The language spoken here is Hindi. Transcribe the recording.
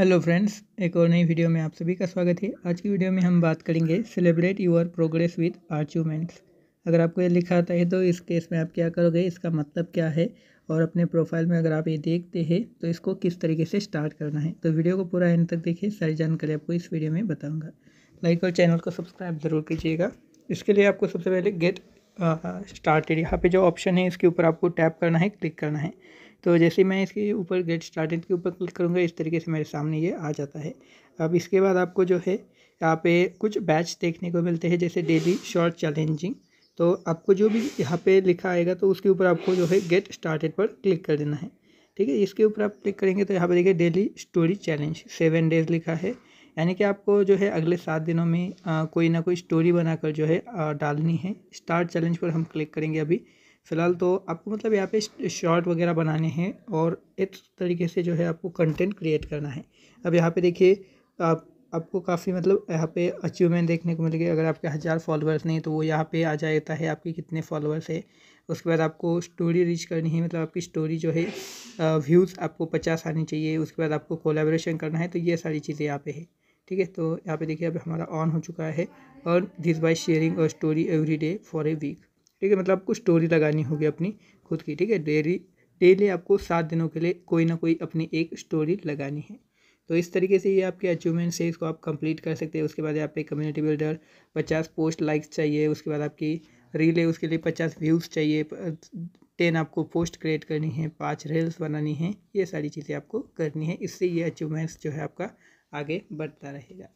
हेलो फ्रेंड्स एक और नई वीडियो में आप सभी का स्वागत है आज की वीडियो में हम बात करेंगे celebrate your progress with achievements अगर आपको ये लिखा आता है तो इस केस में आप क्या करोगे इसका मतलब क्या है और अपने प्रोफाइल में अगर आप ये देखते हैं तो इसको किस तरीके से स्टार्ट करना है तो वीडियो को पूरा एंड तक देखिए सारी जानकारी आपको इस वीडियो में बताऊँगा लाइक और चैनल को सब्सक्राइब ज़रूर कीजिएगा इसके लिए आपको सबसे पहले गेट स्टार्टेड यहाँ पे जो ऑप्शन है इसके ऊपर आपको टैप करना है क्लिक करना है तो जैसे मैं इसके ऊपर गेट स्टार्टिंग के ऊपर क्लिक करूँगा इस तरीके से मेरे सामने ये आ जाता है अब इसके बाद आपको जो है यहाँ पे कुछ बैच देखने को मिलते हैं जैसे डेली शॉर्ट चैलेंजिंग तो आपको जो भी यहाँ पे लिखा आएगा तो उसके ऊपर आपको जो है गेट स्टार्टेड पर क्लिक कर देना है ठीक है इसके ऊपर आप क्लिक करेंगे तो यहाँ पर देखिए daily story challenge seven days लिखा है यानी कि आपको जो है अगले सात दिनों में आ, कोई ना कोई स्टोरी बनाकर जो है आ, डालनी है स्टार्ट चैलेंज पर हम क्लिक करेंगे अभी फ़िलहाल तो आपको मतलब यहाँ पे शॉर्ट वगैरह बनाने हैं और इस तरीके से जो है आपको कंटेंट क्रिएट करना है अब यहाँ पे देखिए आप आपको काफ़ी मतलब यहाँ पे अचीवमेंट देखने को मिलेगी अगर आपके हज़ार फॉलोअर्स नहीं तो वो यहाँ पे आ जाता है आपके कितने फॉलोअर्स है उसके बाद आपको स्टोरी रीच करनी है मतलब आपकी स्टोरी जो है व्यूज़ आपको पचास आनी चाहिए उसके बाद आपको कोलेब्रेशन करना है तो ये सारी चीज़ें यहाँ पे है ठीक है तो यहाँ पे देखिए अब हमारा ऑन हो चुका है और दिस बाय शेयरिंग और story every day for a week ठीक है मतलब आपको स्टोरी लगानी होगी अपनी खुद की ठीक है डेली डेली आपको सात दिनों के लिए कोई ना कोई अपनी एक स्टोरी लगानी है तो इस तरीके से ये आपके अचीवमेंट्स है इसको आप कंप्लीट कर सकते हैं उसके बाद आप कम्युनिटी बिल्डर पचास पोस्ट लाइक्स चाहिए उसके बाद आपकी रील है उसके लिए पचास व्यूज़ चाहिए टेन आपको पोस्ट क्रिएट करनी है पाँच रील्स बनानी है ये सारी चीज़ें आपको करनी है इससे ये अचीवमेंट्स जो है आपका आगे बढ़ता रहेगा